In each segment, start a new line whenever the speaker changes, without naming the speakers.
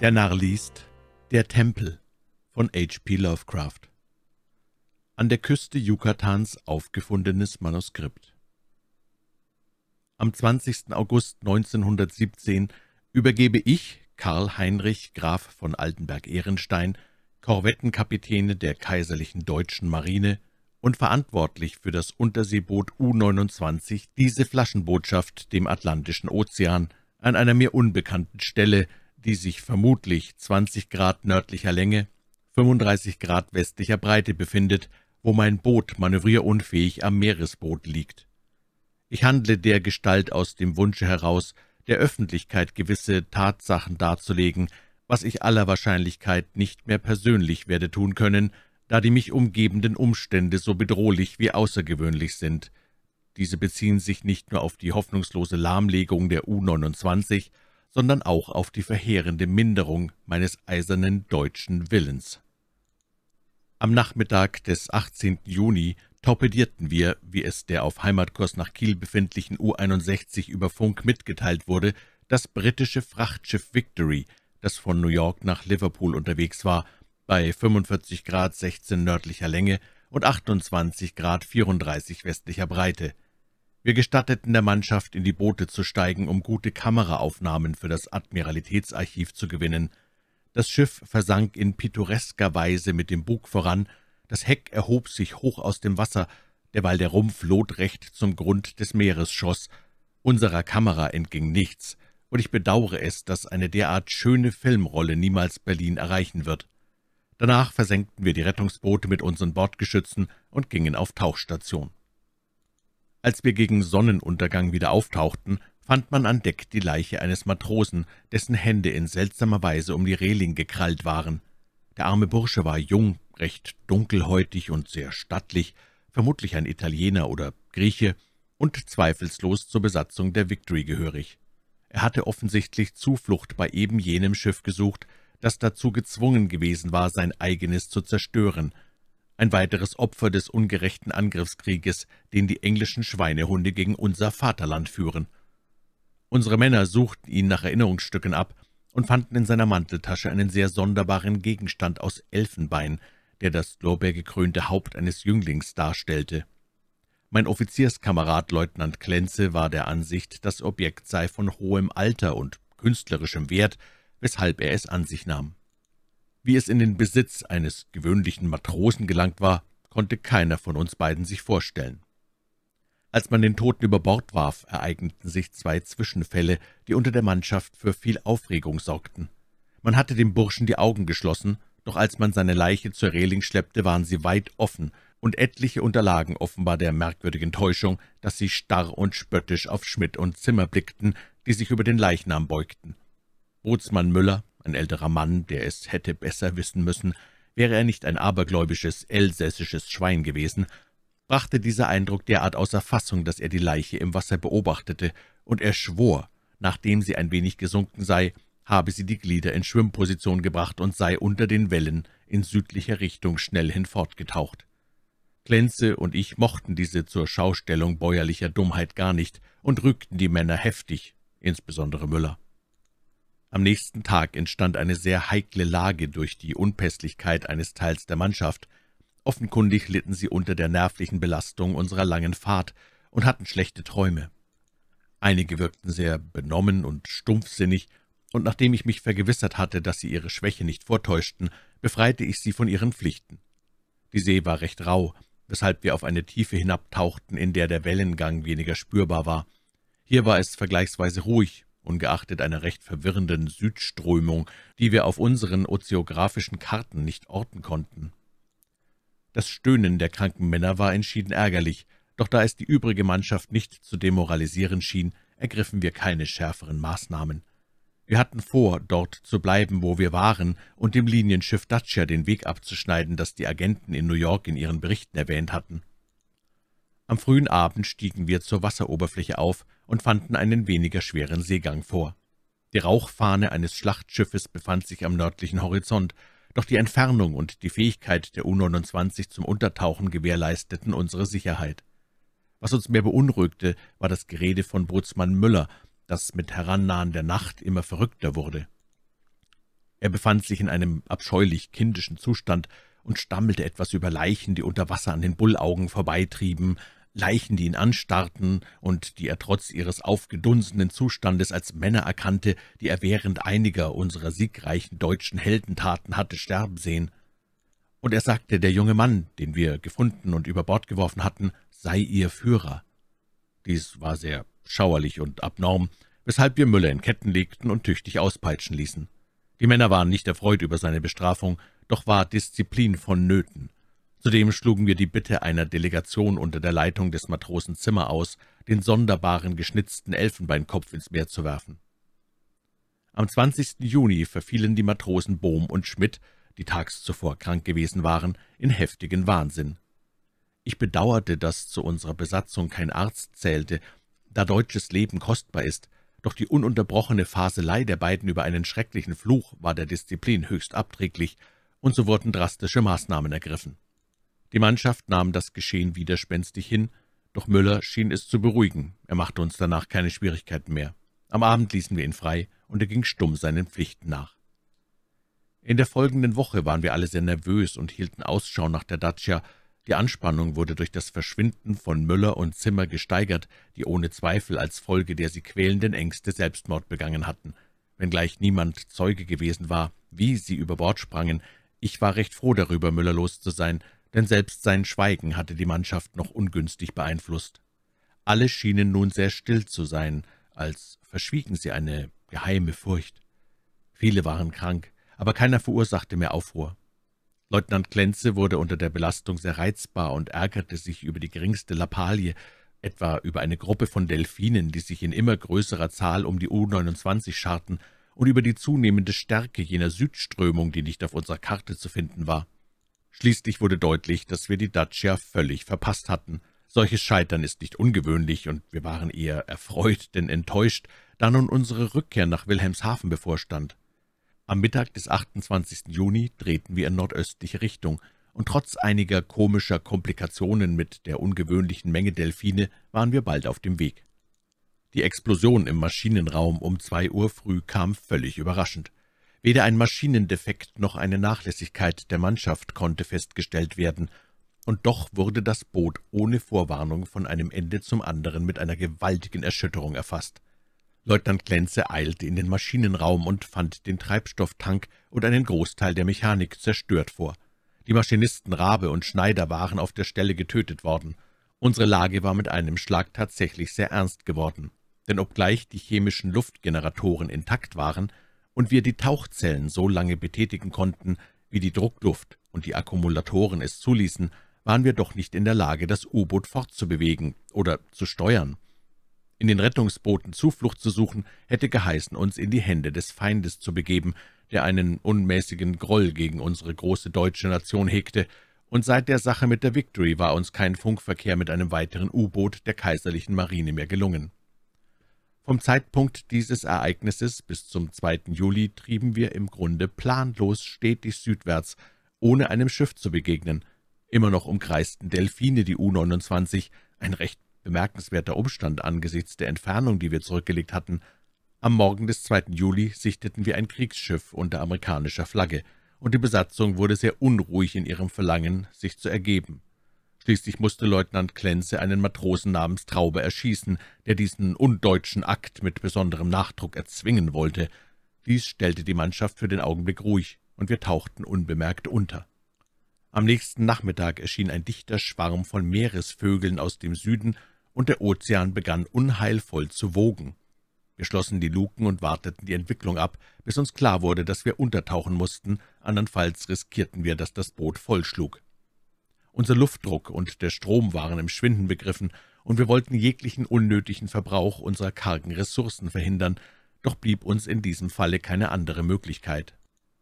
Der Narr liest Der Tempel von H.P. Lovecraft An der Küste Yucatans aufgefundenes Manuskript Am 20. August 1917 übergebe ich, Karl Heinrich, Graf von Altenberg-Ehrenstein, Korvettenkapitäne der Kaiserlichen Deutschen Marine und verantwortlich für das Unterseeboot U-29 diese Flaschenbotschaft dem Atlantischen Ozean an einer mir unbekannten Stelle – die sich vermutlich 20 Grad nördlicher Länge, 35 Grad westlicher Breite befindet, wo mein Boot manövrierunfähig am Meeresboot liegt. Ich handle der Gestalt aus dem Wunsche heraus, der Öffentlichkeit gewisse Tatsachen darzulegen, was ich aller Wahrscheinlichkeit nicht mehr persönlich werde tun können, da die mich umgebenden Umstände so bedrohlich wie außergewöhnlich sind. Diese beziehen sich nicht nur auf die hoffnungslose Lahmlegung der U-29, sondern auch auf die verheerende Minderung meines eisernen deutschen Willens. Am Nachmittag des 18. Juni torpedierten wir, wie es der auf Heimatkurs nach Kiel befindlichen U-61 über Funk mitgeteilt wurde, das britische Frachtschiff Victory, das von New York nach Liverpool unterwegs war, bei 45 Grad 16 nördlicher Länge und 28 Grad 34 westlicher Breite. Wir gestatteten der Mannschaft, in die Boote zu steigen, um gute Kameraaufnahmen für das Admiralitätsarchiv zu gewinnen. Das Schiff versank in pittoresker Weise mit dem Bug voran, das Heck erhob sich hoch aus dem Wasser, derweil der Rumpf lotrecht zum Grund des Meeres schoss. Unserer Kamera entging nichts, und ich bedauere es, dass eine derart schöne Filmrolle niemals Berlin erreichen wird. Danach versenkten wir die Rettungsboote mit unseren Bordgeschützen und gingen auf Tauchstation. Als wir gegen Sonnenuntergang wieder auftauchten, fand man an Deck die Leiche eines Matrosen, dessen Hände in seltsamer Weise um die Reling gekrallt waren. Der arme Bursche war jung, recht dunkelhäutig und sehr stattlich, vermutlich ein Italiener oder Grieche, und zweifellos zur Besatzung der Victory gehörig. Er hatte offensichtlich Zuflucht bei eben jenem Schiff gesucht, das dazu gezwungen gewesen war, sein eigenes zu zerstören – ein weiteres Opfer des ungerechten Angriffskrieges, den die englischen Schweinehunde gegen unser Vaterland führen. Unsere Männer suchten ihn nach Erinnerungsstücken ab und fanden in seiner Manteltasche einen sehr sonderbaren Gegenstand aus Elfenbein, der das lorbeergekrönte Haupt eines Jünglings darstellte. Mein Offizierskamerad Leutnant Klenze war der Ansicht, das Objekt sei von hohem Alter und künstlerischem Wert, weshalb er es an sich nahm. Wie es in den Besitz eines gewöhnlichen Matrosen gelangt war, konnte keiner von uns beiden sich vorstellen. Als man den Toten über Bord warf, ereigneten sich zwei Zwischenfälle, die unter der Mannschaft für viel Aufregung sorgten. Man hatte dem Burschen die Augen geschlossen, doch als man seine Leiche zur Reling schleppte, waren sie weit offen, und etliche unterlagen offenbar der merkwürdigen Täuschung, dass sie starr und spöttisch auf Schmidt und Zimmer blickten, die sich über den Leichnam beugten. Bootsmann Müller, ein älterer Mann, der es hätte besser wissen müssen, wäre er nicht ein abergläubisches, elsässisches Schwein gewesen, brachte dieser Eindruck derart außer Fassung, dass er die Leiche im Wasser beobachtete, und er schwor, nachdem sie ein wenig gesunken sei, habe sie die Glieder in Schwimmposition gebracht und sei unter den Wellen in südlicher Richtung schnell hinfortgetaucht. Klenze und ich mochten diese zur Schaustellung bäuerlicher Dummheit gar nicht und rügten die Männer heftig, insbesondere Müller. Am nächsten Tag entstand eine sehr heikle Lage durch die Unpässlichkeit eines Teils der Mannschaft. Offenkundig litten sie unter der nervlichen Belastung unserer langen Fahrt und hatten schlechte Träume. Einige wirkten sehr benommen und stumpfsinnig, und nachdem ich mich vergewissert hatte, dass sie ihre Schwäche nicht vortäuschten, befreite ich sie von ihren Pflichten. Die See war recht rau, weshalb wir auf eine Tiefe hinabtauchten, in der der Wellengang weniger spürbar war. Hier war es vergleichsweise ruhig ungeachtet einer recht verwirrenden Südströmung, die wir auf unseren ozeografischen Karten nicht orten konnten. Das Stöhnen der kranken Männer war entschieden ärgerlich, doch da es die übrige Mannschaft nicht zu demoralisieren schien, ergriffen wir keine schärferen Maßnahmen. Wir hatten vor, dort zu bleiben, wo wir waren, und dem Linienschiff Dacia den Weg abzuschneiden, das die Agenten in New York in ihren Berichten erwähnt hatten. Am frühen Abend stiegen wir zur Wasseroberfläche auf und fanden einen weniger schweren Seegang vor. Die Rauchfahne eines Schlachtschiffes befand sich am nördlichen Horizont, doch die Entfernung und die Fähigkeit der U-29 zum Untertauchen gewährleisteten unsere Sicherheit. Was uns mehr beunruhigte, war das Gerede von Bootsmann Müller, das mit Herannahen der Nacht immer verrückter wurde. Er befand sich in einem abscheulich kindischen Zustand und stammelte etwas über Leichen, die unter Wasser an den Bullaugen vorbeitrieben, Leichen, die ihn anstarrten und die er trotz ihres aufgedunsenen Zustandes als Männer erkannte, die er während einiger unserer siegreichen deutschen Heldentaten hatte sterben sehen. Und er sagte, der junge Mann, den wir gefunden und über Bord geworfen hatten, sei ihr Führer. Dies war sehr schauerlich und abnorm, weshalb wir Müller in Ketten legten und tüchtig auspeitschen ließen. Die Männer waren nicht erfreut über seine Bestrafung, doch war Disziplin vonnöten. Zudem schlugen wir die Bitte einer Delegation unter der Leitung des Matrosen Zimmer aus, den sonderbaren geschnitzten Elfenbeinkopf ins Meer zu werfen. Am 20. Juni verfielen die Matrosen Bohm und Schmidt, die tags zuvor krank gewesen waren, in heftigen Wahnsinn. Ich bedauerte, dass zu unserer Besatzung kein Arzt zählte, da deutsches Leben kostbar ist, doch die ununterbrochene Faselei der beiden über einen schrecklichen Fluch war der Disziplin höchst abträglich, und so wurden drastische Maßnahmen ergriffen. Die Mannschaft nahm das Geschehen widerspenstig hin, doch Müller schien es zu beruhigen, er machte uns danach keine Schwierigkeiten mehr. Am Abend ließen wir ihn frei, und er ging stumm seinen Pflichten nach. In der folgenden Woche waren wir alle sehr nervös und hielten Ausschau nach der Dacia. Die Anspannung wurde durch das Verschwinden von Müller und Zimmer gesteigert, die ohne Zweifel als Folge der sie quälenden Ängste Selbstmord begangen hatten. Wenngleich niemand Zeuge gewesen war, wie sie über Bord sprangen, ich war recht froh darüber, Müller los zu sein, denn selbst sein Schweigen hatte die Mannschaft noch ungünstig beeinflusst. Alle schienen nun sehr still zu sein, als verschwiegen sie eine geheime Furcht. Viele waren krank, aber keiner verursachte mehr Aufruhr. Leutnant Klenze wurde unter der Belastung sehr reizbar und ärgerte sich über die geringste Lappalie, etwa über eine Gruppe von Delfinen, die sich in immer größerer Zahl um die U-29 scharten, und über die zunehmende Stärke jener Südströmung, die nicht auf unserer Karte zu finden war. Schließlich wurde deutlich, dass wir die Dacia völlig verpasst hatten. Solches Scheitern ist nicht ungewöhnlich, und wir waren eher erfreut denn enttäuscht, da nun unsere Rückkehr nach Wilhelmshaven bevorstand. Am Mittag des 28. Juni drehten wir in nordöstliche Richtung, und trotz einiger komischer Komplikationen mit der ungewöhnlichen Menge Delfine waren wir bald auf dem Weg. Die Explosion im Maschinenraum um zwei Uhr früh kam völlig überraschend. Weder ein Maschinendefekt noch eine Nachlässigkeit der Mannschaft konnte festgestellt werden, und doch wurde das Boot ohne Vorwarnung von einem Ende zum anderen mit einer gewaltigen Erschütterung erfasst. Leutnant Klenze eilte in den Maschinenraum und fand den Treibstofftank und einen Großteil der Mechanik zerstört vor. Die Maschinisten Rabe und Schneider waren auf der Stelle getötet worden. Unsere Lage war mit einem Schlag tatsächlich sehr ernst geworden, denn obgleich die chemischen Luftgeneratoren intakt waren, und wir die Tauchzellen so lange betätigen konnten, wie die Druckluft und die Akkumulatoren es zuließen, waren wir doch nicht in der Lage, das U-Boot fortzubewegen oder zu steuern. In den Rettungsbooten Zuflucht zu suchen, hätte geheißen, uns in die Hände des Feindes zu begeben, der einen unmäßigen Groll gegen unsere große deutsche Nation hegte, und seit der Sache mit der Victory war uns kein Funkverkehr mit einem weiteren U-Boot der kaiserlichen Marine mehr gelungen. Vom Zeitpunkt dieses Ereignisses bis zum 2. Juli trieben wir im Grunde planlos stetig südwärts, ohne einem Schiff zu begegnen. Immer noch umkreisten Delfine die U-29, ein recht bemerkenswerter Umstand angesichts der Entfernung, die wir zurückgelegt hatten. Am Morgen des 2. Juli sichteten wir ein Kriegsschiff unter amerikanischer Flagge, und die Besatzung wurde sehr unruhig in ihrem Verlangen, sich zu ergeben. Schließlich musste Leutnant Klenze einen Matrosen namens Traube erschießen, der diesen undeutschen Akt mit besonderem Nachdruck erzwingen wollte. Dies stellte die Mannschaft für den Augenblick ruhig, und wir tauchten unbemerkt unter. Am nächsten Nachmittag erschien ein dichter Schwarm von Meeresvögeln aus dem Süden, und der Ozean begann unheilvoll zu wogen. Wir schlossen die Luken und warteten die Entwicklung ab, bis uns klar wurde, dass wir untertauchen mussten, andernfalls riskierten wir, dass das Boot vollschlug. Unser Luftdruck und der Strom waren im Schwinden begriffen, und wir wollten jeglichen unnötigen Verbrauch unserer kargen Ressourcen verhindern, doch blieb uns in diesem Falle keine andere Möglichkeit.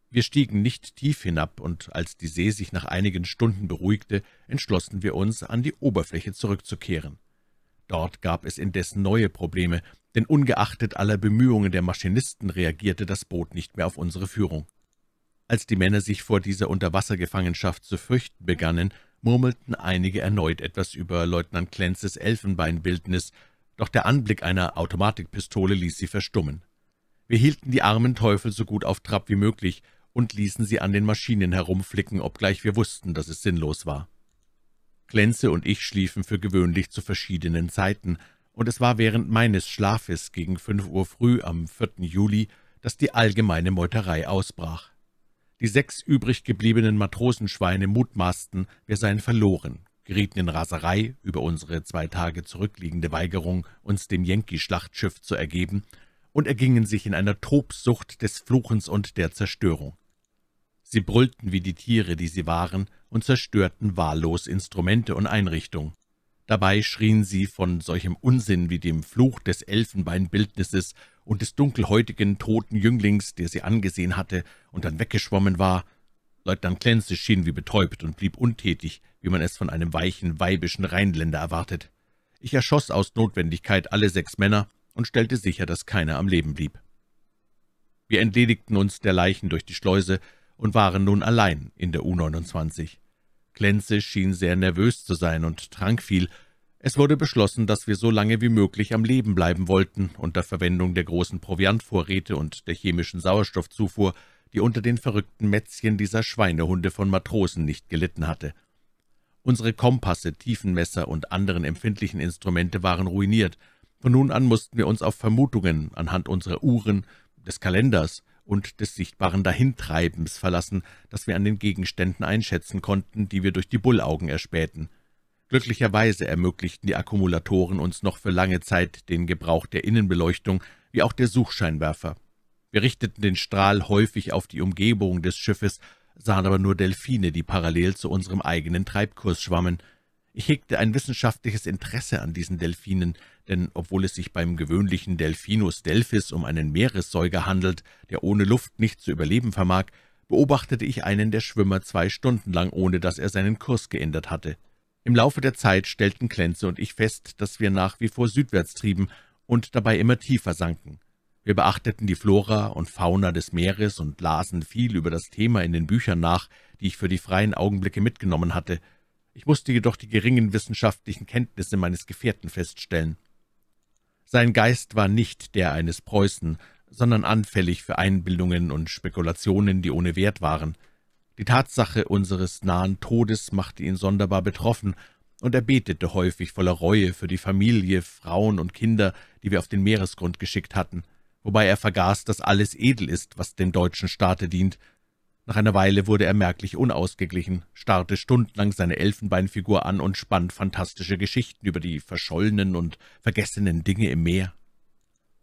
Wir stiegen nicht tief hinab, und als die See sich nach einigen Stunden beruhigte, entschlossen wir uns, an die Oberfläche zurückzukehren. Dort gab es indessen neue Probleme, denn ungeachtet aller Bemühungen der Maschinisten reagierte das Boot nicht mehr auf unsere Führung. Als die Männer sich vor dieser Unterwassergefangenschaft zu fürchten begannen, murmelten einige erneut etwas über Leutnant Klenzes Elfenbeinbildnis, doch der Anblick einer Automatikpistole ließ sie verstummen. Wir hielten die armen Teufel so gut auf Trab wie möglich und ließen sie an den Maschinen herumflicken, obgleich wir wussten, dass es sinnlos war. Klenze und ich schliefen für gewöhnlich zu verschiedenen Zeiten, und es war während meines Schlafes gegen fünf Uhr früh am 4. Juli, dass die allgemeine Meuterei ausbrach. Die sechs übrig gebliebenen Matrosenschweine mutmaßten, wir seien verloren, gerieten in Raserei über unsere zwei Tage zurückliegende Weigerung, uns dem Yankee-Schlachtschiff zu ergeben, und ergingen sich in einer Tobsucht des Fluchens und der Zerstörung. Sie brüllten wie die Tiere, die sie waren, und zerstörten wahllos Instrumente und Einrichtungen. Dabei schrien sie von solchem Unsinn wie dem Fluch des Elfenbeinbildnisses und des dunkelhäutigen, toten Jünglings, der sie angesehen hatte und dann weggeschwommen war. Leutnant Klenze schien wie betäubt und blieb untätig, wie man es von einem weichen, weibischen Rheinländer erwartet. Ich erschoss aus Notwendigkeit alle sechs Männer und stellte sicher, dass keiner am Leben blieb. Wir entledigten uns der Leichen durch die Schleuse und waren nun allein in der U-29. Klenze schien sehr nervös zu sein und trank viel. Es wurde beschlossen, dass wir so lange wie möglich am Leben bleiben wollten, unter Verwendung der großen Proviantvorräte und der chemischen Sauerstoffzufuhr, die unter den verrückten Mätzchen dieser Schweinehunde von Matrosen nicht gelitten hatte. Unsere Kompasse, Tiefenmesser und anderen empfindlichen Instrumente waren ruiniert. Von nun an mussten wir uns auf Vermutungen anhand unserer Uhren, des Kalenders und des sichtbaren Dahintreibens verlassen, das wir an den Gegenständen einschätzen konnten, die wir durch die Bullaugen erspähten. Glücklicherweise ermöglichten die Akkumulatoren uns noch für lange Zeit den Gebrauch der Innenbeleuchtung wie auch der Suchscheinwerfer. Wir richteten den Strahl häufig auf die Umgebung des Schiffes, sahen aber nur Delfine, die parallel zu unserem eigenen Treibkurs schwammen. Ich hegte ein wissenschaftliches Interesse an diesen Delfinen, denn obwohl es sich beim gewöhnlichen Delphinus delphis um einen Meeressäuger handelt, der ohne Luft nicht zu überleben vermag, beobachtete ich einen der Schwimmer zwei Stunden lang, ohne dass er seinen Kurs geändert hatte. Im Laufe der Zeit stellten Klenze und ich fest, dass wir nach wie vor südwärts trieben und dabei immer tiefer sanken. Wir beachteten die Flora und Fauna des Meeres und lasen viel über das Thema in den Büchern nach, die ich für die freien Augenblicke mitgenommen hatte. Ich musste jedoch die geringen wissenschaftlichen Kenntnisse meines Gefährten feststellen. Sein Geist war nicht der eines Preußen, sondern anfällig für Einbildungen und Spekulationen, die ohne Wert waren. Die Tatsache unseres nahen Todes machte ihn sonderbar betroffen, und er betete häufig voller Reue für die Familie, Frauen und Kinder, die wir auf den Meeresgrund geschickt hatten, wobei er vergaß, dass alles edel ist, was dem deutschen Staate dient, nach einer Weile wurde er merklich unausgeglichen, starrte stundenlang seine Elfenbeinfigur an und spann fantastische Geschichten über die verschollenen und vergessenen Dinge im Meer.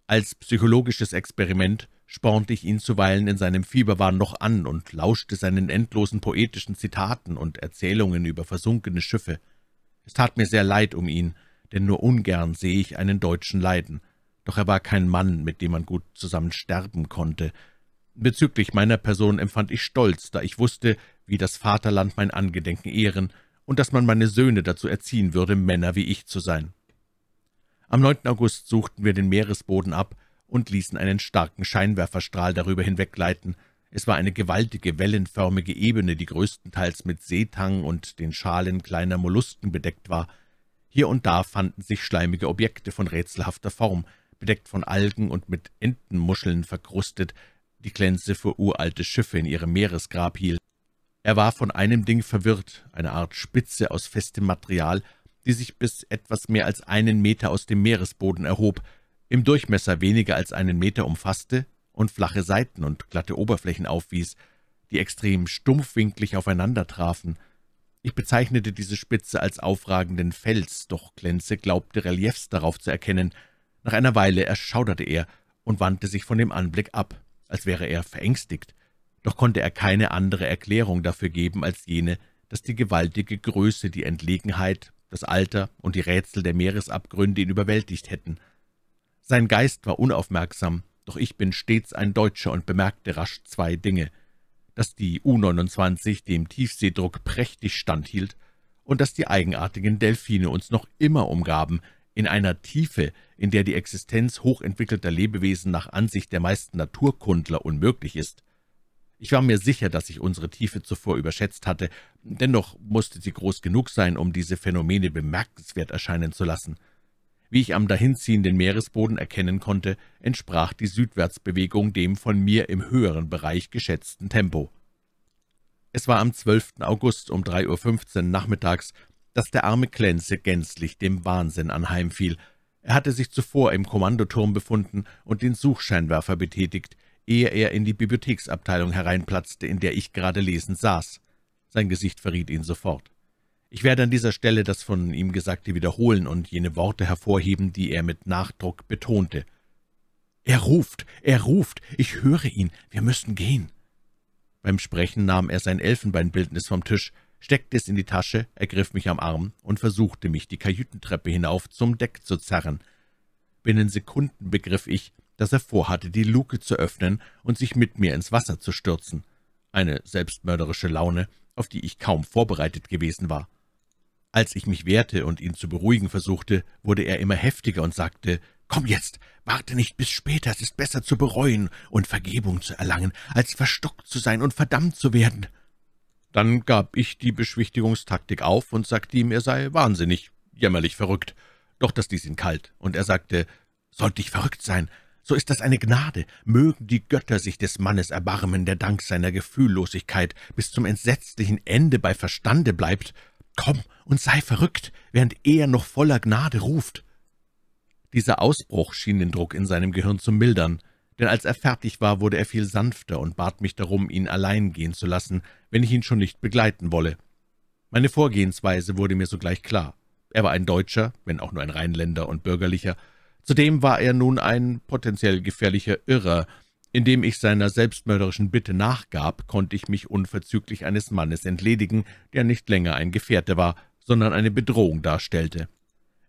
Als psychologisches Experiment spornte ich ihn zuweilen in seinem Fieberwahn noch an und lauschte seinen endlosen poetischen Zitaten und Erzählungen über versunkene Schiffe. Es tat mir sehr leid um ihn, denn nur ungern sehe ich einen Deutschen leiden. Doch er war kein Mann, mit dem man gut zusammen sterben konnte, Bezüglich meiner Person empfand ich Stolz, da ich wusste, wie das Vaterland mein Angedenken ehren und dass man meine Söhne dazu erziehen würde, Männer wie ich zu sein. Am 9. August suchten wir den Meeresboden ab und ließen einen starken Scheinwerferstrahl darüber hinweggleiten. Es war eine gewaltige, wellenförmige Ebene, die größtenteils mit Seetang und den Schalen kleiner Mollusken bedeckt war. Hier und da fanden sich schleimige Objekte von rätselhafter Form, bedeckt von Algen und mit Entenmuscheln verkrustet, die Klänze für uralte Schiffe in ihrem Meeresgrab hielt. Er war von einem Ding verwirrt, eine Art Spitze aus festem Material, die sich bis etwas mehr als einen Meter aus dem Meeresboden erhob, im Durchmesser weniger als einen Meter umfasste und flache Seiten und glatte Oberflächen aufwies, die extrem stumpfwinklig aufeinander trafen. Ich bezeichnete diese Spitze als aufragenden Fels, doch Klenze glaubte, Reliefs darauf zu erkennen. Nach einer Weile erschauderte er und wandte sich von dem Anblick ab als wäre er verängstigt, doch konnte er keine andere Erklärung dafür geben als jene, dass die gewaltige Größe, die Entlegenheit, das Alter und die Rätsel der Meeresabgründe ihn überwältigt hätten. Sein Geist war unaufmerksam, doch ich bin stets ein Deutscher und bemerkte rasch zwei Dinge, dass die U-29 dem Tiefseedruck prächtig standhielt und dass die eigenartigen Delfine uns noch immer umgaben – in einer Tiefe, in der die Existenz hochentwickelter Lebewesen nach Ansicht der meisten Naturkundler unmöglich ist. Ich war mir sicher, dass ich unsere Tiefe zuvor überschätzt hatte, dennoch musste sie groß genug sein, um diese Phänomene bemerkenswert erscheinen zu lassen. Wie ich am dahinziehenden Meeresboden erkennen konnte, entsprach die Südwärtsbewegung dem von mir im höheren Bereich geschätzten Tempo. Es war am 12. August um 3.15 Uhr nachmittags, dass der arme Klänze gänzlich dem Wahnsinn anheimfiel. Er hatte sich zuvor im Kommandoturm befunden und den Suchscheinwerfer betätigt, ehe er in die Bibliotheksabteilung hereinplatzte, in der ich gerade lesend saß. Sein Gesicht verriet ihn sofort. Ich werde an dieser Stelle das von ihm Gesagte wiederholen und jene Worte hervorheben, die er mit Nachdruck betonte. »Er ruft! Er ruft! Ich höre ihn! Wir müssen gehen!« beim Sprechen nahm er sein Elfenbeinbildnis vom Tisch, steckte es in die Tasche, ergriff mich am Arm und versuchte mich, die Kajütentreppe hinauf zum Deck zu zerren. Binnen Sekunden begriff ich, dass er vorhatte, die Luke zu öffnen und sich mit mir ins Wasser zu stürzen. Eine selbstmörderische Laune, auf die ich kaum vorbereitet gewesen war. Als ich mich wehrte und ihn zu beruhigen versuchte, wurde er immer heftiger und sagte, »Komm jetzt, warte nicht bis später, es ist besser zu bereuen und Vergebung zu erlangen, als verstockt zu sein und verdammt zu werden.« dann gab ich die Beschwichtigungstaktik auf und sagte ihm, er sei wahnsinnig, jämmerlich verrückt. Doch das ließ ihn kalt, und er sagte, »Sollte ich verrückt sein, so ist das eine Gnade. Mögen die Götter sich des Mannes erbarmen, der dank seiner Gefühllosigkeit bis zum entsetzlichen Ende bei Verstande bleibt. Komm und sei verrückt, während er noch voller Gnade ruft.« Dieser Ausbruch schien den Druck in seinem Gehirn zu mildern denn als er fertig war, wurde er viel sanfter und bat mich darum, ihn allein gehen zu lassen, wenn ich ihn schon nicht begleiten wolle. Meine Vorgehensweise wurde mir sogleich klar. Er war ein Deutscher, wenn auch nur ein Rheinländer und Bürgerlicher. Zudem war er nun ein potenziell gefährlicher Irrer. Indem ich seiner selbstmörderischen Bitte nachgab, konnte ich mich unverzüglich eines Mannes entledigen, der nicht länger ein Gefährte war, sondern eine Bedrohung darstellte.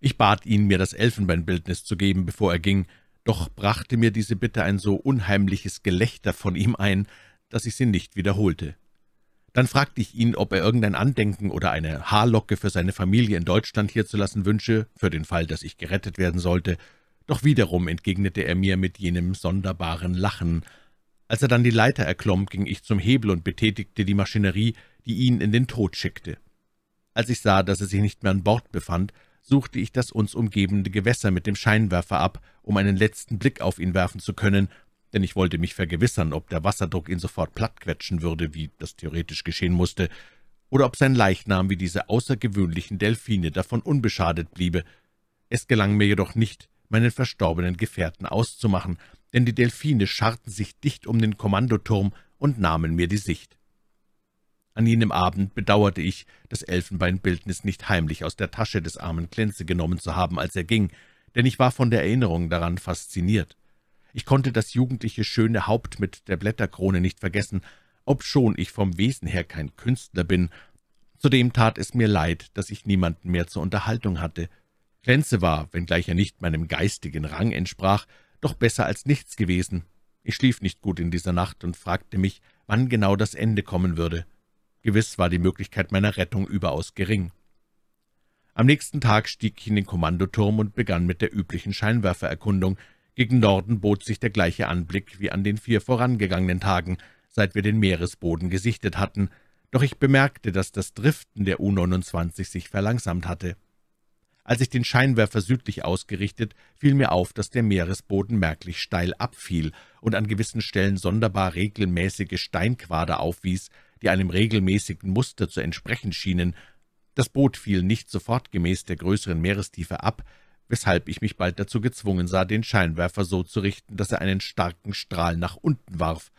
Ich bat ihn, mir das Elfenbeinbildnis zu geben, bevor er ging, doch brachte mir diese Bitte ein so unheimliches Gelächter von ihm ein, dass ich sie nicht wiederholte. Dann fragte ich ihn, ob er irgendein Andenken oder eine Haarlocke für seine Familie in Deutschland hierzulassen wünsche, für den Fall, dass ich gerettet werden sollte, doch wiederum entgegnete er mir mit jenem sonderbaren Lachen. Als er dann die Leiter erklomm, ging ich zum Hebel und betätigte die Maschinerie, die ihn in den Tod schickte. Als ich sah, dass er sich nicht mehr an Bord befand, suchte ich das uns umgebende Gewässer mit dem Scheinwerfer ab, um einen letzten Blick auf ihn werfen zu können, denn ich wollte mich vergewissern, ob der Wasserdruck ihn sofort plattquetschen würde, wie das theoretisch geschehen musste, oder ob sein Leichnam wie diese außergewöhnlichen Delfine davon unbeschadet bliebe. Es gelang mir jedoch nicht, meinen verstorbenen Gefährten auszumachen, denn die Delfine scharrten sich dicht um den Kommandoturm und nahmen mir die Sicht. An jenem Abend bedauerte ich, das Elfenbeinbildnis nicht heimlich aus der Tasche des armen Klenze genommen zu haben, als er ging, denn ich war von der Erinnerung daran fasziniert. Ich konnte das jugendliche, schöne Haupt mit der Blätterkrone nicht vergessen, obschon ich vom Wesen her kein Künstler bin. Zudem tat es mir leid, dass ich niemanden mehr zur Unterhaltung hatte. Klenze war, wenngleich er nicht meinem geistigen Rang entsprach, doch besser als nichts gewesen. Ich schlief nicht gut in dieser Nacht und fragte mich, wann genau das Ende kommen würde. Gewiss war die Möglichkeit meiner Rettung überaus gering. Am nächsten Tag stieg ich in den Kommandoturm und begann mit der üblichen Scheinwerfererkundung. Gegen Norden bot sich der gleiche Anblick wie an den vier vorangegangenen Tagen, seit wir den Meeresboden gesichtet hatten, doch ich bemerkte, dass das Driften der U-29 sich verlangsamt hatte. Als ich den Scheinwerfer südlich ausgerichtet, fiel mir auf, dass der Meeresboden merklich steil abfiel und an gewissen Stellen sonderbar regelmäßige Steinquader aufwies, die einem regelmäßigen Muster zu entsprechen schienen. Das Boot fiel nicht sofort gemäß der größeren Meerestiefe ab, weshalb ich mich bald dazu gezwungen sah, den Scheinwerfer so zu richten, dass er einen starken Strahl nach unten warf.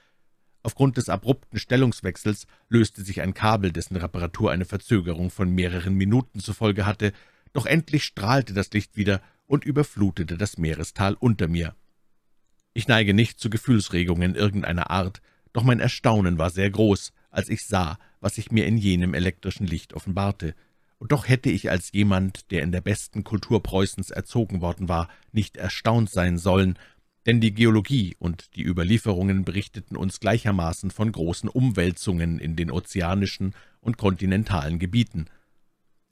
Aufgrund des abrupten Stellungswechsels löste sich ein Kabel, dessen Reparatur eine Verzögerung von mehreren Minuten zur Folge hatte, doch endlich strahlte das Licht wieder und überflutete das Meerestal unter mir. Ich neige nicht zu Gefühlsregungen irgendeiner Art, doch mein Erstaunen war sehr groß, als ich sah, was sich mir in jenem elektrischen Licht offenbarte. Und doch hätte ich als jemand, der in der besten Kultur Preußens erzogen worden war, nicht erstaunt sein sollen, denn die Geologie und die Überlieferungen berichteten uns gleichermaßen von großen Umwälzungen in den ozeanischen und kontinentalen Gebieten.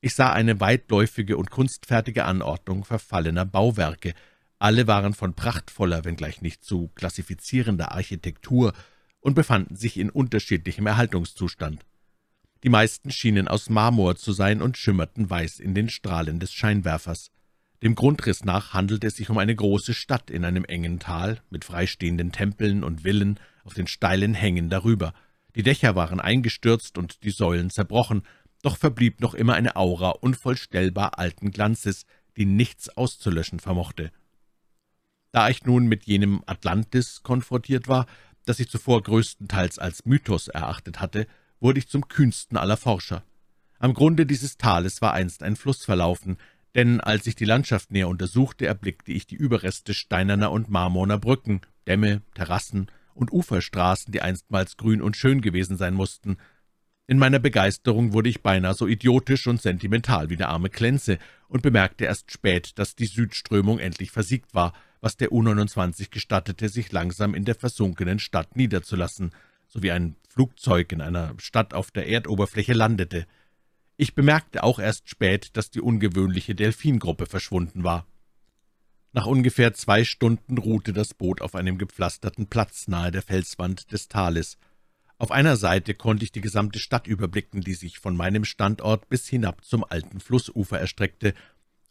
Ich sah eine weitläufige und kunstfertige Anordnung verfallener Bauwerke, alle waren von prachtvoller, wenngleich nicht zu klassifizierender Architektur und befanden sich in unterschiedlichem Erhaltungszustand. Die meisten schienen aus Marmor zu sein und schimmerten weiß in den Strahlen des Scheinwerfers. Dem Grundriss nach handelte es sich um eine große Stadt in einem engen Tal, mit freistehenden Tempeln und Villen auf den steilen Hängen darüber. Die Dächer waren eingestürzt und die Säulen zerbrochen, doch verblieb noch immer eine Aura unvollstellbar alten Glanzes, die nichts auszulöschen vermochte. Da ich nun mit jenem Atlantis konfrontiert war, das ich zuvor größtenteils als Mythos erachtet hatte, wurde ich zum kühnsten aller Forscher. Am Grunde dieses Tales war einst ein Fluss verlaufen, denn als ich die Landschaft näher untersuchte, erblickte ich die Überreste steinerner und marmorner Brücken, Dämme, Terrassen und Uferstraßen, die einstmals grün und schön gewesen sein mussten. In meiner Begeisterung wurde ich beinahe so idiotisch und sentimental wie der arme Klenze und bemerkte erst spät, dass die Südströmung endlich versiegt war – was der U-29 gestattete, sich langsam in der versunkenen Stadt niederzulassen, sowie ein Flugzeug in einer Stadt auf der Erdoberfläche landete. Ich bemerkte auch erst spät, dass die ungewöhnliche Delfingruppe verschwunden war. Nach ungefähr zwei Stunden ruhte das Boot auf einem gepflasterten Platz nahe der Felswand des Tales. Auf einer Seite konnte ich die gesamte Stadt überblicken, die sich von meinem Standort bis hinab zum alten Flussufer erstreckte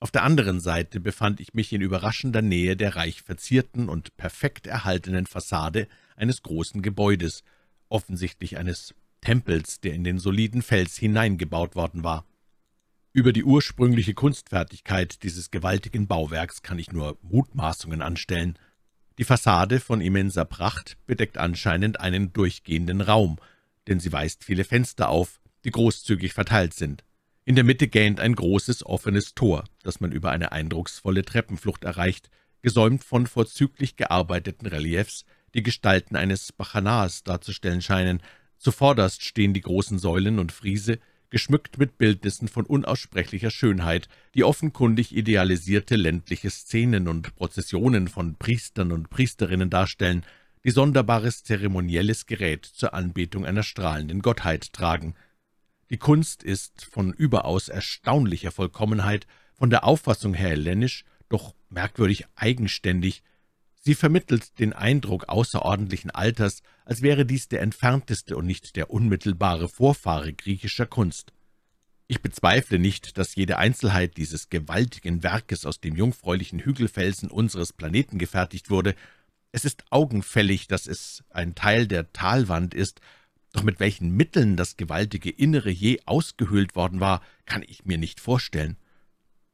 auf der anderen Seite befand ich mich in überraschender Nähe der reich verzierten und perfekt erhaltenen Fassade eines großen Gebäudes, offensichtlich eines Tempels, der in den soliden Fels hineingebaut worden war. Über die ursprüngliche Kunstfertigkeit dieses gewaltigen Bauwerks kann ich nur Mutmaßungen anstellen. Die Fassade von immenser Pracht bedeckt anscheinend einen durchgehenden Raum, denn sie weist viele Fenster auf, die großzügig verteilt sind. In der Mitte gähnt ein großes, offenes Tor, das man über eine eindrucksvolle Treppenflucht erreicht, gesäumt von vorzüglich gearbeiteten Reliefs, die Gestalten eines Bacchanars darzustellen scheinen. Zuvorderst stehen die großen Säulen und Friese, geschmückt mit Bildnissen von unaussprechlicher Schönheit, die offenkundig idealisierte ländliche Szenen und Prozessionen von Priestern und Priesterinnen darstellen, die sonderbares zeremonielles Gerät zur Anbetung einer strahlenden Gottheit tragen – die Kunst ist von überaus erstaunlicher Vollkommenheit, von der Auffassung her hellenisch, doch merkwürdig eigenständig. Sie vermittelt den Eindruck außerordentlichen Alters, als wäre dies der entfernteste und nicht der unmittelbare Vorfahre griechischer Kunst. Ich bezweifle nicht, dass jede Einzelheit dieses gewaltigen Werkes aus dem jungfräulichen Hügelfelsen unseres Planeten gefertigt wurde. Es ist augenfällig, dass es ein Teil der Talwand ist, doch mit welchen Mitteln das gewaltige Innere je ausgehöhlt worden war, kann ich mir nicht vorstellen.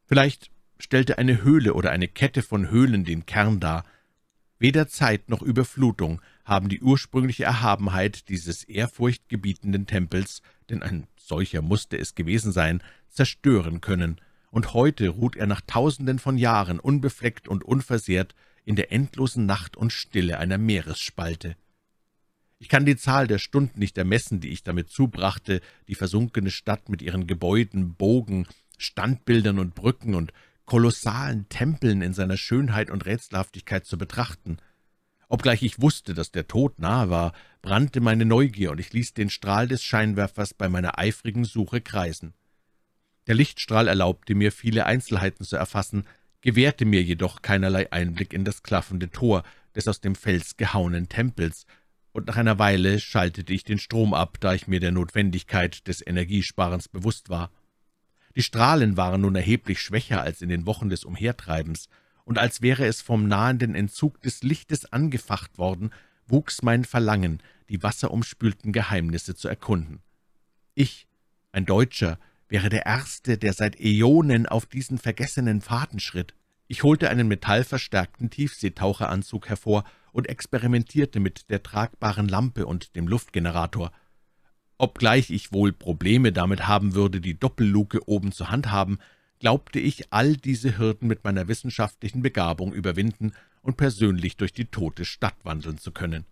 Vielleicht stellte eine Höhle oder eine Kette von Höhlen den Kern dar. Weder Zeit noch Überflutung haben die ursprüngliche Erhabenheit dieses ehrfurchtgebietenden Tempels, denn ein solcher musste es gewesen sein, zerstören können, und heute ruht er nach tausenden von Jahren unbefleckt und unversehrt in der endlosen Nacht und Stille einer Meeresspalte. Ich kann die Zahl der Stunden nicht ermessen, die ich damit zubrachte, die versunkene Stadt mit ihren Gebäuden, Bogen, Standbildern und Brücken und kolossalen Tempeln in seiner Schönheit und Rätselhaftigkeit zu betrachten. Obgleich ich wusste, dass der Tod nahe war, brannte meine Neugier, und ich ließ den Strahl des Scheinwerfers bei meiner eifrigen Suche kreisen. Der Lichtstrahl erlaubte mir, viele Einzelheiten zu erfassen, gewährte mir jedoch keinerlei Einblick in das klaffende Tor des aus dem Fels gehauenen Tempels, und nach einer Weile schaltete ich den Strom ab, da ich mir der Notwendigkeit des Energiesparens bewusst war. Die Strahlen waren nun erheblich schwächer als in den Wochen des Umhertreibens, und als wäre es vom nahenden Entzug des Lichtes angefacht worden, wuchs mein Verlangen, die wasserumspülten Geheimnisse zu erkunden. Ich, ein Deutscher, wäre der Erste, der seit Äonen auf diesen vergessenen Faden schritt. Ich holte einen metallverstärkten Tiefseetaucheranzug hervor und experimentierte mit der tragbaren Lampe und dem Luftgenerator. Obgleich ich wohl Probleme damit haben würde, die Doppelluke oben zu handhaben, glaubte ich, all diese Hürden mit meiner wissenschaftlichen Begabung überwinden und persönlich durch die tote Stadt wandeln zu können.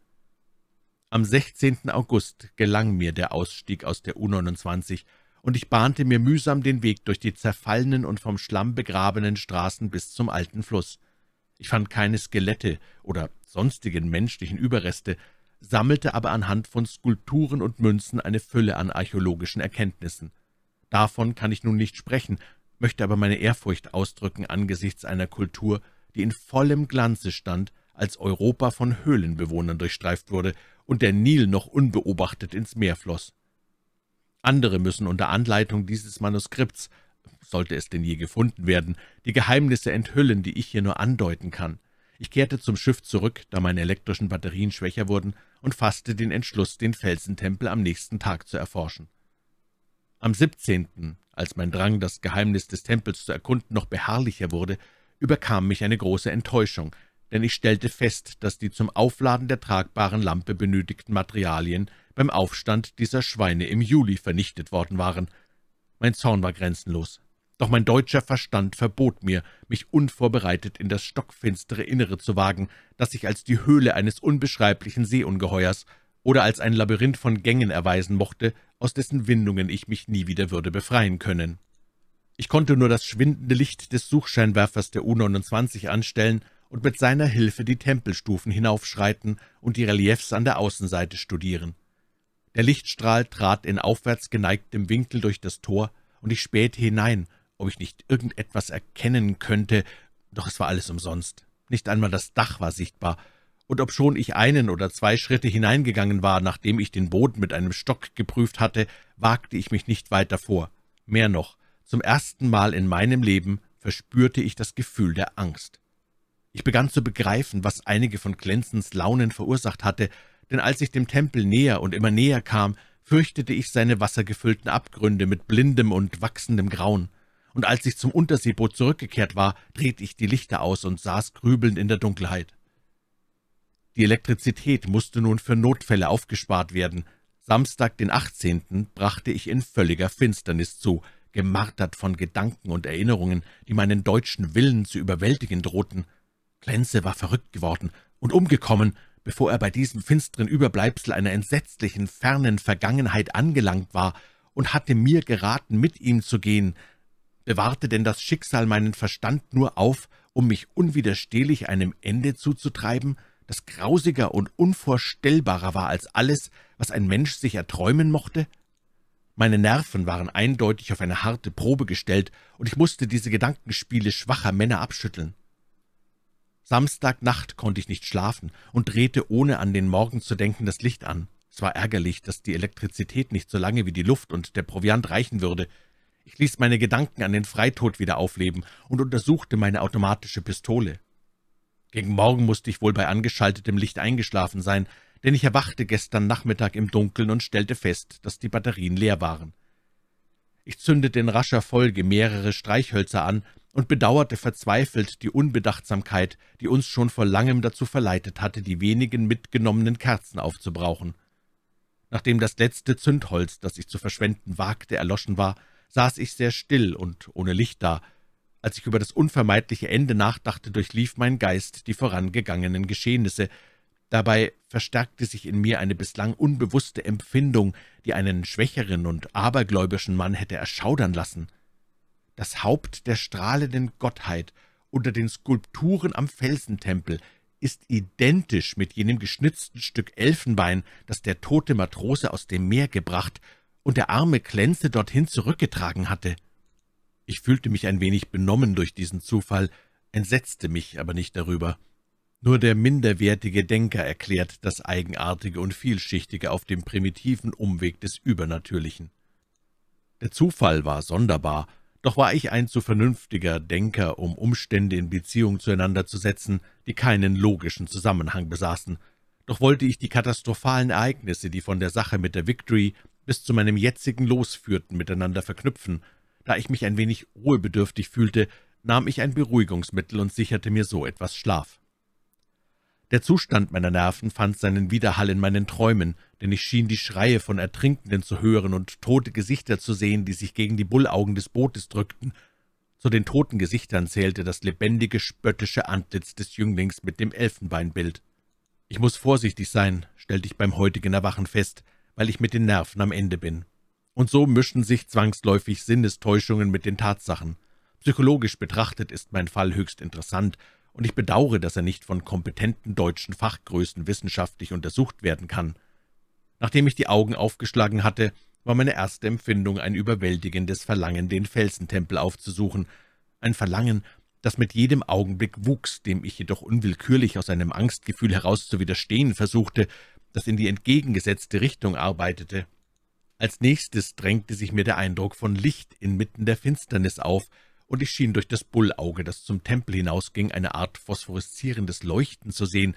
Am 16. August gelang mir der Ausstieg aus der U-29, und ich bahnte mir mühsam den Weg durch die zerfallenen und vom Schlamm begrabenen Straßen bis zum alten Fluss. Ich fand keine Skelette oder sonstigen menschlichen Überreste, sammelte aber anhand von Skulpturen und Münzen eine Fülle an archäologischen Erkenntnissen. Davon kann ich nun nicht sprechen, möchte aber meine Ehrfurcht ausdrücken angesichts einer Kultur, die in vollem Glanze stand, als Europa von Höhlenbewohnern durchstreift wurde und der Nil noch unbeobachtet ins Meer floss. Andere müssen unter Anleitung dieses Manuskripts sollte es denn je gefunden werden, die Geheimnisse enthüllen, die ich hier nur andeuten kann. Ich kehrte zum Schiff zurück, da meine elektrischen Batterien schwächer wurden, und fasste den Entschluss, den Felsentempel am nächsten Tag zu erforschen. Am 17., als mein Drang, das Geheimnis des Tempels zu erkunden, noch beharrlicher wurde, überkam mich eine große Enttäuschung, denn ich stellte fest, dass die zum Aufladen der tragbaren Lampe benötigten Materialien beim Aufstand dieser Schweine im Juli vernichtet worden waren – mein Zorn war grenzenlos. Doch mein deutscher Verstand verbot mir, mich unvorbereitet in das stockfinstere Innere zu wagen, das sich als die Höhle eines unbeschreiblichen Seeungeheuers oder als ein Labyrinth von Gängen erweisen mochte, aus dessen Windungen ich mich nie wieder würde befreien können. Ich konnte nur das schwindende Licht des Suchscheinwerfers der U-29 anstellen und mit seiner Hilfe die Tempelstufen hinaufschreiten und die Reliefs an der Außenseite studieren. Der Lichtstrahl trat in aufwärts geneigtem Winkel durch das Tor, und ich spähte hinein, ob ich nicht irgendetwas erkennen könnte, doch es war alles umsonst. Nicht einmal das Dach war sichtbar, und obschon ich einen oder zwei Schritte hineingegangen war, nachdem ich den Boden mit einem Stock geprüft hatte, wagte ich mich nicht weiter vor. Mehr noch, zum ersten Mal in meinem Leben verspürte ich das Gefühl der Angst. Ich begann zu begreifen, was einige von Glänzens Launen verursacht hatte, denn als ich dem Tempel näher und immer näher kam, fürchtete ich seine wassergefüllten Abgründe mit blindem und wachsendem Grauen. Und als ich zum Unterseeboot zurückgekehrt war, drehte ich die Lichter aus und saß grübelnd in der Dunkelheit. Die Elektrizität musste nun für Notfälle aufgespart werden. Samstag, den 18., brachte ich in völliger Finsternis zu, gemartert von Gedanken und Erinnerungen, die meinen deutschen Willen zu überwältigen drohten. Glänze war verrückt geworden und umgekommen, bevor er bei diesem finsteren Überbleibsel einer entsetzlichen, fernen Vergangenheit angelangt war und hatte mir geraten, mit ihm zu gehen, bewahrte denn das Schicksal meinen Verstand nur auf, um mich unwiderstehlich einem Ende zuzutreiben, das grausiger und unvorstellbarer war als alles, was ein Mensch sich erträumen mochte? Meine Nerven waren eindeutig auf eine harte Probe gestellt, und ich musste diese Gedankenspiele schwacher Männer abschütteln. Samstagnacht konnte ich nicht schlafen und drehte, ohne an den Morgen zu denken, das Licht an. Es war ärgerlich, dass die Elektrizität nicht so lange wie die Luft und der Proviant reichen würde. Ich ließ meine Gedanken an den Freitod wieder aufleben und untersuchte meine automatische Pistole. Gegen Morgen musste ich wohl bei angeschaltetem Licht eingeschlafen sein, denn ich erwachte gestern Nachmittag im Dunkeln und stellte fest, dass die Batterien leer waren. Ich zündete in rascher Folge mehrere Streichhölzer an und bedauerte verzweifelt die Unbedachtsamkeit, die uns schon vor langem dazu verleitet hatte, die wenigen mitgenommenen Kerzen aufzubrauchen. Nachdem das letzte Zündholz, das ich zu verschwenden wagte, erloschen war, saß ich sehr still und ohne Licht da. Als ich über das unvermeidliche Ende nachdachte, durchlief mein Geist die vorangegangenen Geschehnisse, Dabei verstärkte sich in mir eine bislang unbewusste Empfindung, die einen schwächeren und abergläubischen Mann hätte erschaudern lassen das Haupt der strahlenden Gottheit unter den Skulpturen am Felsentempel, ist identisch mit jenem geschnitzten Stück Elfenbein, das der tote Matrose aus dem Meer gebracht und der arme Klänze dorthin zurückgetragen hatte. Ich fühlte mich ein wenig benommen durch diesen Zufall, entsetzte mich aber nicht darüber. Nur der minderwertige Denker erklärt das Eigenartige und Vielschichtige auf dem primitiven Umweg des Übernatürlichen. Der Zufall war sonderbar, doch war ich ein zu vernünftiger Denker, um Umstände in Beziehung zueinander zu setzen, die keinen logischen Zusammenhang besaßen. Doch wollte ich die katastrophalen Ereignisse, die von der Sache mit der Victory bis zu meinem jetzigen Los führten, miteinander verknüpfen. Da ich mich ein wenig ruhebedürftig fühlte, nahm ich ein Beruhigungsmittel und sicherte mir so etwas Schlaf. Der Zustand meiner Nerven fand seinen Widerhall in meinen Träumen, denn ich schien die Schreie von Ertrinkenden zu hören und tote Gesichter zu sehen, die sich gegen die Bullaugen des Bootes drückten. Zu den toten Gesichtern zählte das lebendige, spöttische Antlitz des Jünglings mit dem Elfenbeinbild. Ich muss vorsichtig sein, stellte ich beim heutigen Erwachen fest, weil ich mit den Nerven am Ende bin. Und so mischen sich zwangsläufig Sinnestäuschungen mit den Tatsachen. Psychologisch betrachtet ist mein Fall höchst interessant, und ich bedaure, dass er nicht von kompetenten deutschen Fachgrößen wissenschaftlich untersucht werden kann. Nachdem ich die Augen aufgeschlagen hatte, war meine erste Empfindung ein überwältigendes Verlangen, den Felsentempel aufzusuchen, ein Verlangen, das mit jedem Augenblick wuchs, dem ich jedoch unwillkürlich aus einem Angstgefühl heraus zu widerstehen versuchte, das in die entgegengesetzte Richtung arbeitete. Als nächstes drängte sich mir der Eindruck von Licht inmitten der Finsternis auf, und ich schien durch das Bullauge, das zum Tempel hinausging, eine Art phosphoreszierendes Leuchten zu sehen.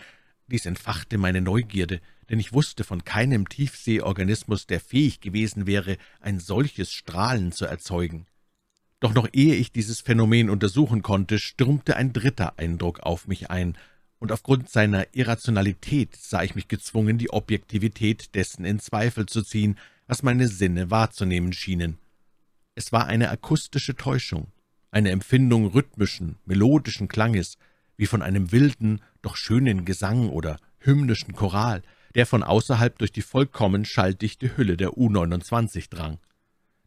Dies entfachte meine Neugierde, denn ich wusste von keinem Tiefseeorganismus, der fähig gewesen wäre, ein solches Strahlen zu erzeugen. Doch noch ehe ich dieses Phänomen untersuchen konnte, stürmte ein dritter Eindruck auf mich ein, und aufgrund seiner Irrationalität sah ich mich gezwungen, die Objektivität dessen in Zweifel zu ziehen, was meine Sinne wahrzunehmen schienen. Es war eine akustische Täuschung, eine Empfindung rhythmischen, melodischen Klanges, wie von einem wilden, doch schönen Gesang oder hymnischen Choral, der von außerhalb durch die vollkommen schalldichte Hülle der U29 drang.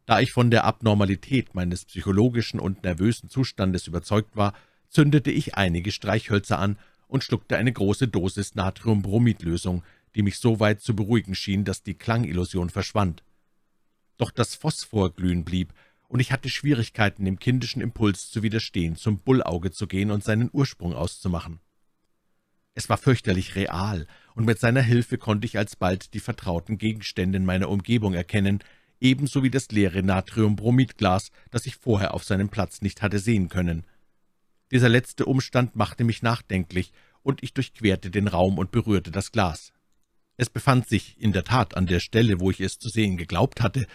Da ich von der Abnormalität meines psychologischen und nervösen Zustandes überzeugt war, zündete ich einige Streichhölzer an und schluckte eine große Dosis Natriumbromidlösung, die mich so weit zu beruhigen schien, dass die Klangillusion verschwand. Doch das Phosphorglühen blieb, und ich hatte Schwierigkeiten, dem kindischen Impuls zu widerstehen, zum Bullauge zu gehen und seinen Ursprung auszumachen. Es war fürchterlich real, und mit seiner Hilfe konnte ich alsbald die vertrauten Gegenstände in meiner Umgebung erkennen, ebenso wie das leere Natriumbromidglas, das ich vorher auf seinem Platz nicht hatte sehen können. Dieser letzte Umstand machte mich nachdenklich, und ich durchquerte den Raum und berührte das Glas. Es befand sich in der Tat an der Stelle, wo ich es zu sehen geglaubt hatte,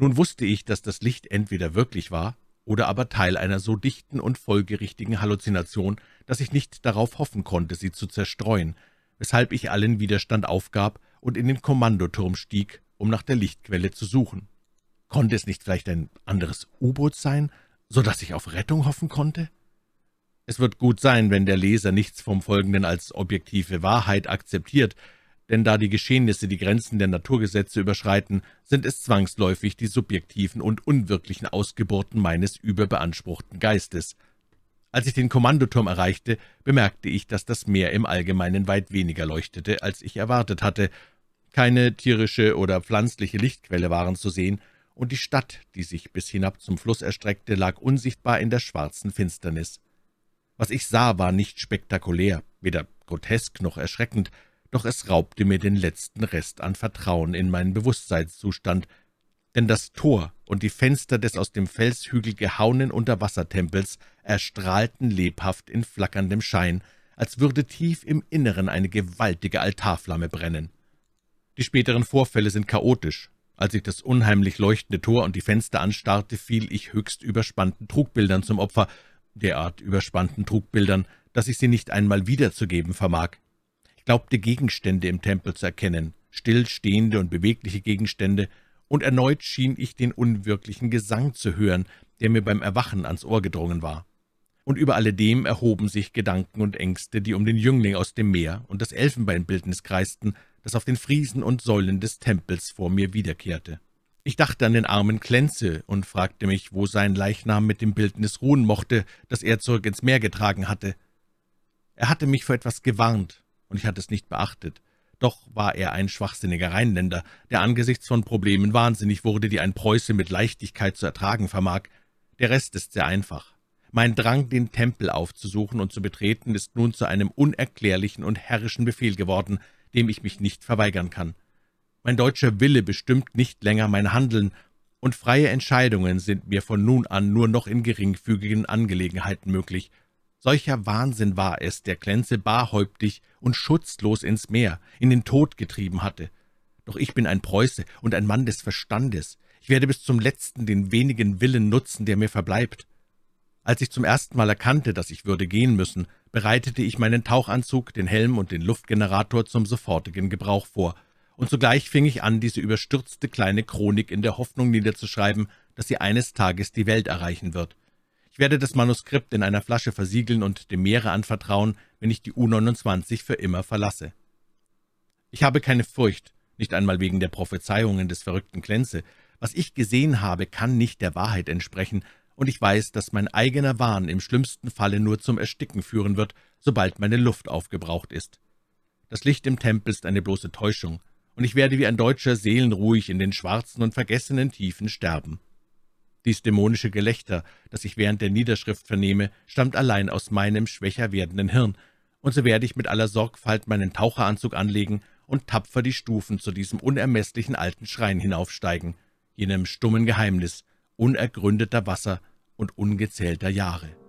nun wusste ich, dass das Licht entweder wirklich war oder aber Teil einer so dichten und folgerichtigen Halluzination, dass ich nicht darauf hoffen konnte, sie zu zerstreuen, weshalb ich allen Widerstand aufgab und in den Kommandoturm stieg, um nach der Lichtquelle zu suchen. Konnte es nicht vielleicht ein anderes U-Boot sein, so dass ich auf Rettung hoffen konnte? Es wird gut sein, wenn der Leser nichts vom Folgenden als objektive Wahrheit akzeptiert, denn da die Geschehnisse die Grenzen der Naturgesetze überschreiten, sind es zwangsläufig die subjektiven und unwirklichen Ausgeburten meines überbeanspruchten Geistes. Als ich den Kommandoturm erreichte, bemerkte ich, dass das Meer im Allgemeinen weit weniger leuchtete, als ich erwartet hatte. Keine tierische oder pflanzliche Lichtquelle waren zu sehen, und die Stadt, die sich bis hinab zum Fluss erstreckte, lag unsichtbar in der schwarzen Finsternis. Was ich sah, war nicht spektakulär, weder grotesk noch erschreckend, doch es raubte mir den letzten Rest an Vertrauen in meinen Bewusstseinszustand, denn das Tor und die Fenster des aus dem Felshügel gehauenen Unterwassertempels erstrahlten lebhaft in flackerndem Schein, als würde tief im Inneren eine gewaltige Altarflamme brennen. Die späteren Vorfälle sind chaotisch. Als ich das unheimlich leuchtende Tor und die Fenster anstarrte, fiel ich höchst überspannten Trugbildern zum Opfer, derart überspannten Trugbildern, dass ich sie nicht einmal wiederzugeben vermag glaubte Gegenstände im Tempel zu erkennen, stillstehende und bewegliche Gegenstände, und erneut schien ich den unwirklichen Gesang zu hören, der mir beim Erwachen ans Ohr gedrungen war. Und über alledem erhoben sich Gedanken und Ängste, die um den Jüngling aus dem Meer und das Elfenbeinbildnis kreisten, das auf den Friesen und Säulen des Tempels vor mir wiederkehrte. Ich dachte an den armen Klenze und fragte mich, wo sein Leichnam mit dem Bildnis ruhen mochte, das er zurück ins Meer getragen hatte. Er hatte mich vor etwas gewarnt, und ich hatte es nicht beachtet. Doch war er ein schwachsinniger Rheinländer, der angesichts von Problemen wahnsinnig wurde, die ein Preuße mit Leichtigkeit zu ertragen vermag. Der Rest ist sehr einfach. Mein Drang, den Tempel aufzusuchen und zu betreten, ist nun zu einem unerklärlichen und herrischen Befehl geworden, dem ich mich nicht verweigern kann. Mein deutscher Wille bestimmt nicht länger mein Handeln, und freie Entscheidungen sind mir von nun an nur noch in geringfügigen Angelegenheiten möglich – Solcher Wahnsinn war es, der Klenze barhäuptig und schutzlos ins Meer, in den Tod getrieben hatte. Doch ich bin ein Preuße und ein Mann des Verstandes. Ich werde bis zum Letzten den wenigen Willen nutzen, der mir verbleibt. Als ich zum ersten Mal erkannte, dass ich würde gehen müssen, bereitete ich meinen Tauchanzug, den Helm und den Luftgenerator zum sofortigen Gebrauch vor, und sogleich fing ich an, diese überstürzte kleine Chronik in der Hoffnung niederzuschreiben, dass sie eines Tages die Welt erreichen wird. Ich werde das Manuskript in einer Flasche versiegeln und dem Meere anvertrauen, wenn ich die U-29 für immer verlasse. Ich habe keine Furcht, nicht einmal wegen der Prophezeiungen des verrückten Klänze. Was ich gesehen habe, kann nicht der Wahrheit entsprechen, und ich weiß, dass mein eigener Wahn im schlimmsten Falle nur zum Ersticken führen wird, sobald meine Luft aufgebraucht ist. Das Licht im Tempel ist eine bloße Täuschung, und ich werde wie ein Deutscher seelenruhig in den schwarzen und vergessenen Tiefen sterben.« dies dämonische Gelächter, das ich während der Niederschrift vernehme, stammt allein aus meinem schwächer werdenden Hirn, und so werde ich mit aller Sorgfalt meinen Taucheranzug anlegen und tapfer die Stufen zu diesem unermesslichen alten Schrein hinaufsteigen, jenem stummen Geheimnis unergründeter Wasser und ungezählter Jahre.